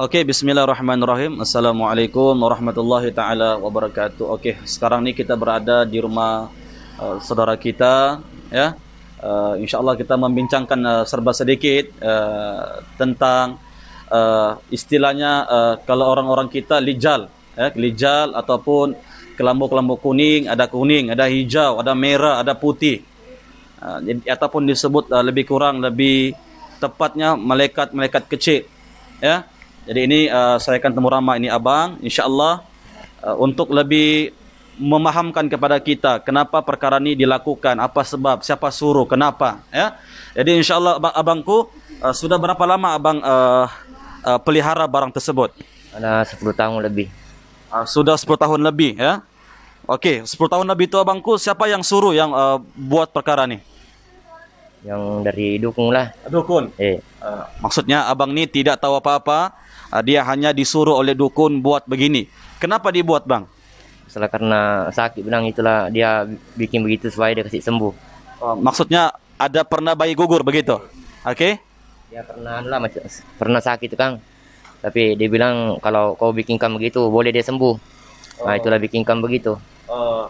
Okey, bismillahirrahmanirrahim. Assalamualaikum warahmatullahi taala wabarakatuh. Okey, sekarang ni kita berada di rumah uh, saudara kita, ya. Uh, insyaallah kita membincangkan uh, serba sedikit uh, tentang uh, istilahnya uh, kalau orang-orang kita lijal, ya, lijal ataupun kelambu-kelambu kuning, ada kuning, ada hijau, ada merah, ada putih. uh, ataupun disebut uh, lebih kurang lebih tepatnya malaikat-malaikat kecil. Ya. Jadi ini uh, saya akan temu ramai ini abang insyaallah uh, untuk lebih memahamkan kepada kita kenapa perkara ini dilakukan, apa sebab, siapa suruh, kenapa ya. Jadi insyaallah abang, abangku uh, sudah berapa lama abang uh, uh, pelihara barang tersebut? Ada 10 tahun lebih. Uh, sudah 10 tahun lebih ya. Okey, okay, 10 tahun lebih itu abangku siapa yang suruh yang uh, buat perkara ini? yang dari dukung lah. Dukun. Eh. Uh, maksudnya abang ni tidak tahu apa-apa, uh, dia hanya disuruh oleh dukun buat begini. Kenapa dibuat bang? Salah karena sakit bilang itulah dia bikin begitu supaya dia kasih sembuh. Oh, maksudnya ada pernah bayi gugur begitu? Oke? Okay? Ya pernah anu lah macam pernah sakit kang. Tapi dia bilang kalau kau bikinkan begitu boleh dia sembuh. Ah, oh. Nah itulah bikinkan begitu. Oh.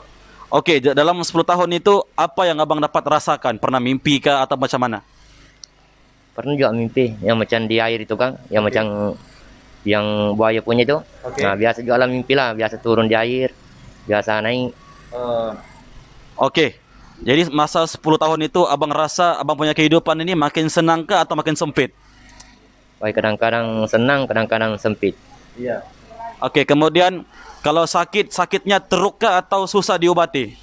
Oke, okay, dalam 10 tahun itu apa yang abang dapat rasakan? Pernah mimpi kah atau macam mana? Pernah juga mimpi yang macam di air itu kang, yang okay. macam yang buaya punya itu. Okay. Nah biasa juga lah mimpi lah, biasa turun di air, biasa naik. Uh. Oke, okay. jadi masa 10 tahun itu abang rasa abang punya kehidupan ini makin senang kah atau makin sempit? Baik kadang-kadang senang, kadang-kadang sempit. Iya. Yeah. Oke, kemudian kalau sakit, sakitnya teruk atau susah diobati?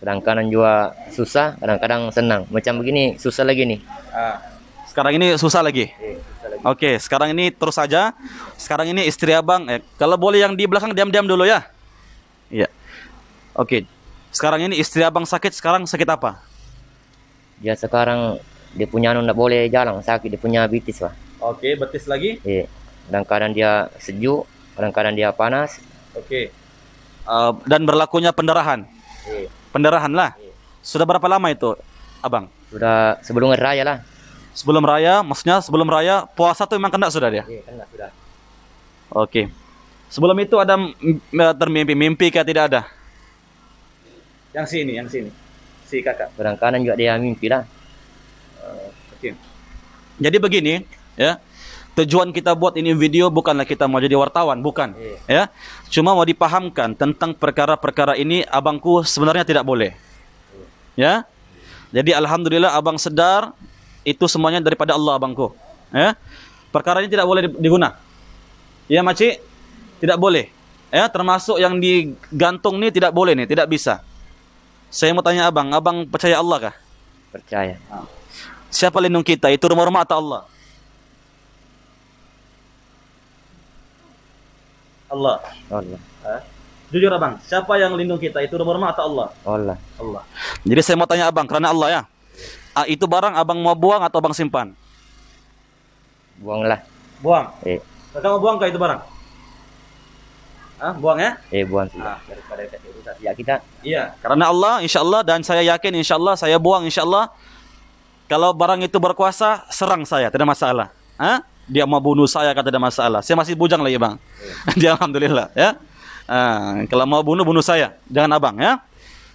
Kadang-kadang juga susah, kadang-kadang senang. Macam begini susah lagi nih. Ah, sekarang ini susah lagi. Eh, susah lagi. Oke, sekarang ini terus saja. Sekarang ini istri abang. Eh, kalau boleh yang di belakang diam-diam dulu ya. Iya. Oke. Sekarang ini istri abang sakit. Sekarang sakit apa? Ya sekarang dia punya anu boleh jalan sakit. Dia punya betis lah. Oke, betis lagi. Iya kadang-kadang dia sejuk kadang-kadang dia panas oke okay. uh, eh, dan berlakunya pendarahan iya. pendarahan lah iya. sudah berapa lama itu abang sudah sebelum raya lah sebelum raya maksudnya sebelum raya puasa tuh memang kena sudah dia iya, kena sudah oke okay. sebelum itu ada eh, termimpi-mimpi kayak tidak ada yang sini yang sini si kakak kadang juga dia mimpi lah uh, oke okay. jadi begini ya Tujuan kita buat ini video bukanlah kita mau jadi wartawan, bukan. Iya. Ya. Cuma mau dipahamkan tentang perkara-perkara ini abangku sebenarnya tidak boleh. Ya. Jadi alhamdulillah abang sedar itu semuanya daripada Allah abangku. Ya. Perkara ini tidak boleh diguna. Ya, Maci? Tidak boleh. Ya, termasuk yang digantung ini tidak boleh nih, tidak bisa. Saya mau tanya abang, abang percaya Allah kah? Percaya. Siapa lindung kita? Itu rumah-rumah atau Allah? Allah. Allah. Jujur abang, siapa yang lindung kita itu rumah mata Allah. Allah. Allah. Jadi saya mau tanya abang, karena Allah ya. itu barang abang mau buang atau abang simpan? Buang lah. Buang. Eh. Kakak mau buang kah itu barang? Ah, buang ya? Eh, buang sih. Ah, daripada urusan ya kita. Iya. Karena Allah, insya Allah dan saya yakin insya Allah saya buang insya Allah. Kalau barang itu berkuasa, serang saya, tidak masalah. Ah? dia mau bunuh saya kata ada masalah. Saya masih bujang lagi bang. Iya. dia alhamdulillah ya. Nah, kalau mau bunuh bunuh saya, jangan abang ya.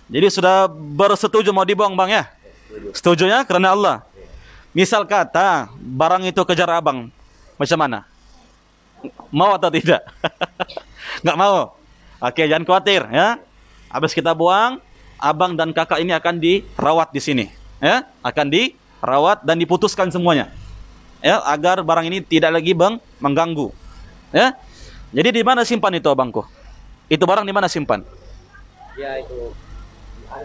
Jadi sudah bersetuju mau dibuang bang ya. Setuju ya karena Allah. Misal kata barang itu kejar abang, macam mana? Mau atau tidak? Nggak mau. Oke jangan khawatir ya. Habis kita buang, abang dan kakak ini akan dirawat di sini ya, akan dirawat dan diputuskan semuanya ya agar barang ini tidak lagi bang mengganggu ya jadi di mana simpan itu abangku itu barang di mana simpan ya itu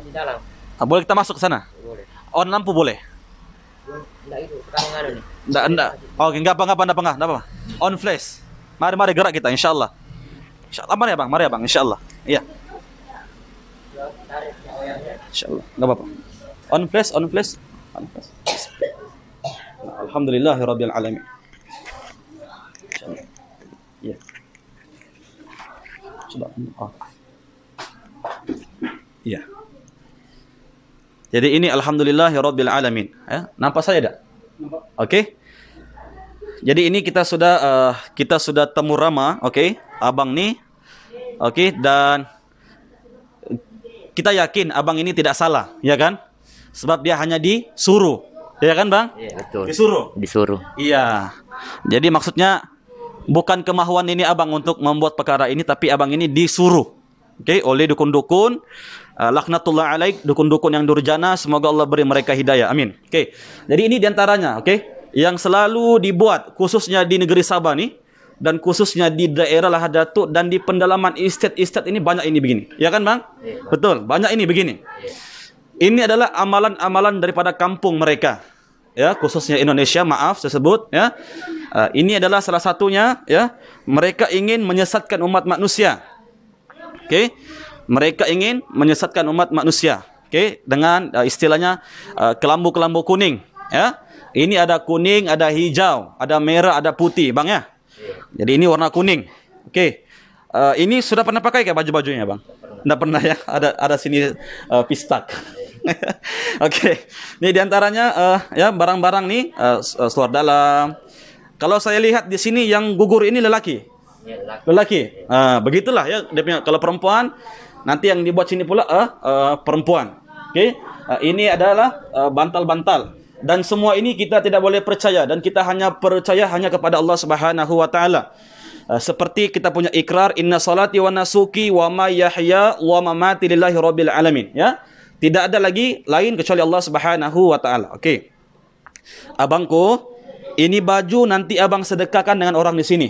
di dalam ah, boleh kita masuk ke sana boleh on lampu boleh enggak itu sekarang ada nih enggak enggak oke okay, enggak apa enggak apa enggak apa enggak apa on flash mari mari gerak kita insyaallah insyaallah mari ya bang mari ya bang insyaallah iya insyaallah enggak apa-apa on flash on flash on flash alhamdulillah ya rabbil alamin. Ya. Oh. Ya. Jadi ini alhamdulillah ya rabbil alamin. Ya, nampak saya tidak? Nampak. Oke. Jadi ini kita sudah uh, kita sudah temu Rama, oke? Abang nih. Oke, dan kita yakin abang ini tidak salah, ya kan? Sebab dia hanya disuruh. Iya kan bang? Iya betul. Disuruh. Disuruh. Iya. Jadi maksudnya bukan kemahuan ini abang untuk membuat perkara ini, tapi abang ini disuruh. Oke, okay? oleh dukun-dukun, uh, laknatullah alaik, dukun-dukun yang durjana, semoga Allah beri mereka hidayah. Amin. Oke. Okay. Jadi ini diantaranya, oke, okay? yang selalu dibuat khususnya di negeri Sabah nih dan khususnya di daerah Lahadatuk dan di pendalaman istet-istet ini banyak ini begini. Ya kan, Bang? Ya, Betul, banyak ini begini. Ya. Ini adalah amalan-amalan daripada kampung mereka ya khususnya Indonesia maaf saya sebut ya uh, ini adalah salah satunya ya mereka ingin menyesatkan umat manusia oke okay? mereka ingin menyesatkan umat manusia oke okay? dengan uh, istilahnya eh, kelambu-kelambu uh, kuning ya ini ada kuning ada hijau ada merah ada putih bang ya jadi ini warna kuning oke okay. uh, ini sudah pernah pakai kayak baju-bajunya bang tidak pernah ya ada ada sini uh, pistak Oke, okay. nih diantaranya uh, eh, ya barang-barang nih eh, uh, eh, seluar dalam. Kalau saya lihat di sini yang gugur ini lelaki, ya, lelaki. Uh, begitulah ya. Dia punya. Kalau perempuan nanti yang dibuat sini pula uh, uh, perempuan. Oke, okay. uh, ini adalah bantal-bantal. Uh, dan semua ini kita tidak boleh percaya dan kita hanya percaya hanya kepada Allah Subhanahu wa taala. Seperti kita punya ikrar inna salati wa nasuki wa ma yahya wa ma mati lillahi rabbil alamin ya. Tidak ada lagi lain kecuali Allah Subhanahu wa taala. Oke. Okay. Abangku, ini baju nanti abang sedekahkan dengan orang di sini.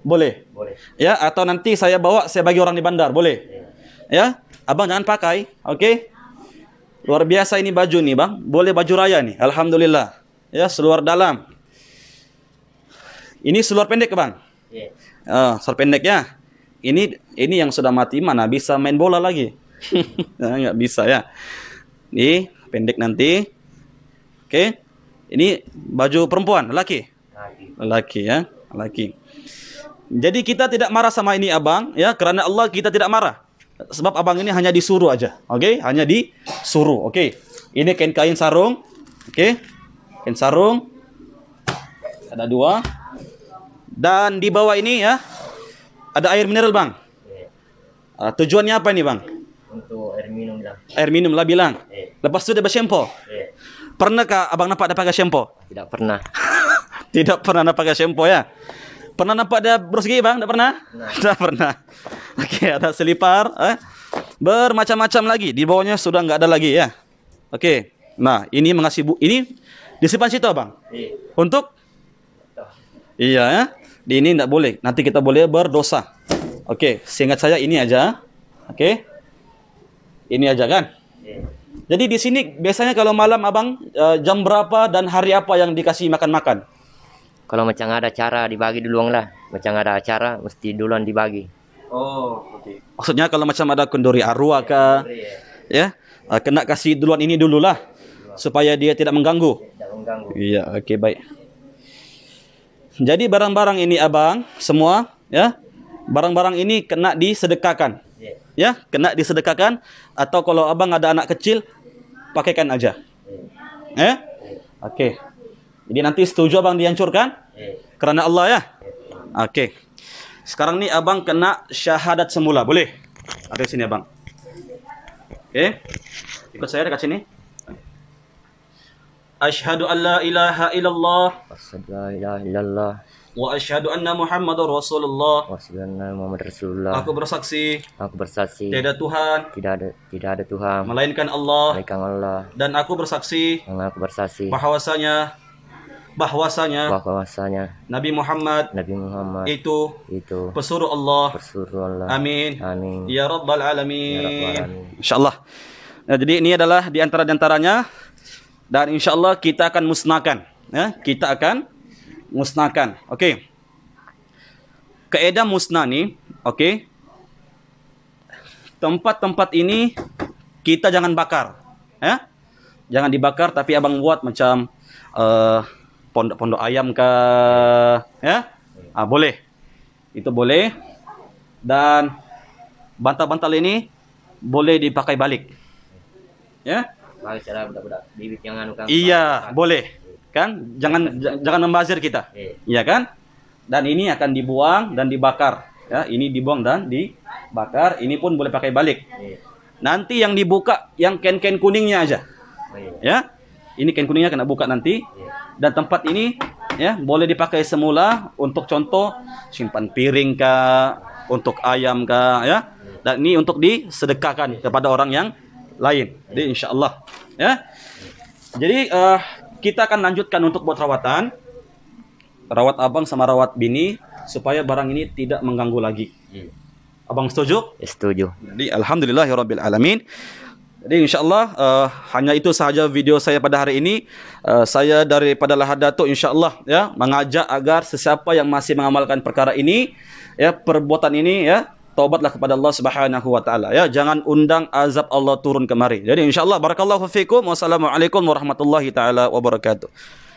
Boleh. Boleh. Ya, atau nanti saya bawa saya bagi orang di bandar, boleh. Ya. ya abang jangan pakai, oke? Okay? Luar biasa ini baju nih, Bang. Boleh baju raya nih. Alhamdulillah. Ya, seluar dalam. Ini seluar pendek, Bang. Yeah. Oh, uh, seluar pendek ya. Ini ini yang sudah mati mana bisa main bola lagi. nah, nggak bisa ya. Ini pendek nanti. Oke. Ini baju perempuan, laki. Laki ya, laki. Jadi kita tidak marah sama ini abang ya karena Allah kita tidak marah. Sebab abang ini hanya disuruh aja. Oke, okay? hanya disuruh. Oke. Okay. Ini kain kain sarung. Oke. Okay? Kain sarung. Ada dua. Dan di bawah ini ya ada air mineral, Bang. Uh, tujuannya apa ini, Bang? untuk air minum lah. Air minum lah bilang. Eh. Lepas itu dia bersempo. Eh. Pernahkah abang nampak dia pakai sempo? Tidak pernah. Tidak pernah nampak pakai sempo ya. Pernah nampak dia berus bang? Tidak pernah? Nah. Tidak pernah. Oke, okay, ada selipar. Eh? Bermacam-macam lagi. Di bawahnya sudah nggak ada lagi ya. Oke. Okay. Nah, ini mengasih bu ini disimpan situ bang. Eh. Untuk? Tuh. Iya ya. Di ini tidak boleh. Nanti kita boleh berdosa. Oke, okay. seingat saya ini aja. Oke. Okay ini aja kan? Jadi di sini biasanya kalau malam abang eh, jam berapa dan hari apa yang dikasih makan-makan? Kalau macam ada acara dibagi duluan lah. Macam ada acara mesti duluan dibagi. Oh, oke. Okay. Maksudnya kalau macam ada kenduri arwah ke iya, iya. ya, ya kena kasih duluan ini dululah supaya dia tidak mengganggu. Iya, tidak mengganggu. Iya, oke okay, baik. Jadi barang-barang ini abang semua ya, barang-barang ini kena disedekahkan ya kena disedekahkan atau kalau abang ada anak kecil pakaikan aja eh oke okay. jadi nanti setuju abang dihancurkan kerana Allah ya oke okay. sekarang nih abang kena syahadat semula boleh ada sini abang oke okay. ikut saya dekat sini Ashhadu an la ilaha illallah Ashhadu an la ilaha illallah Wa asyhadu anna Muhammadar Rasulullah. Wa asyhadu anna Muhammad Rasulullah. Aku bersaksi. Aku bersaksi. Tidak ada Tuhan. Tidak ada tidak ada Tuhan. Melainkan Allah. Melainkan Allah. Dan aku bersaksi. Dan aku bersaksi. Bahwasanya bahwasanya bahwasanya Nabi Muhammad Nabi Muhammad itu itu pesuruh Allah pesuruh Allah amin amin ya rabbal alamin, ya rabbal alamin. insyaallah nah, jadi ini adalah di antara diantaranya dan insyaallah kita akan musnahkan ya kita akan musnahkan. Okey. Kaedah musnah ni, okey. Tempat-tempat ini kita jangan bakar. Ya? Jangan dibakar tapi abang buat macam eh, pondok-pondok ayam ke ya? Ah, boleh. Itu boleh. Dan bantal-bantal ini boleh dipakai balik. Ya? Bagi cara budak-budak bibit yang anu kan. Iya, boleh kan jangan jangan membazir kita ya kan dan ini akan dibuang dan dibakar ya ini dibuang dan dibakar ini pun boleh pakai balik iya. nanti yang dibuka yang ken-ken kuningnya aja iya. ya ini ken kuningnya kena buka nanti dan tempat ini ya boleh dipakai semula untuk contoh simpan piring ke untuk ayam ke ya dan ini untuk disedekahkan kepada orang yang lain jadi insya Allah ya jadi uh, kita akan lanjutkan untuk buat rawatan rawat abang sama rawat bini supaya barang ini tidak mengganggu lagi. Hmm. Abang setuju? Setuju. Jadi alhamdulillah ya rabbil alamin. Jadi insyaallah uh, hanya itu sahaja video saya pada hari ini. Uh, saya daripada Lahad Datuk insyaallah ya mengajak agar sesiapa yang masih mengamalkan perkara ini ya perbuatan ini ya taubatlah kepada Allah Subhanahu wa taala ya jangan undang azab Allah turun kemari jadi insyaallah barakallahu fikum wassalamualaikum warahmatullahi taala wabarakatuh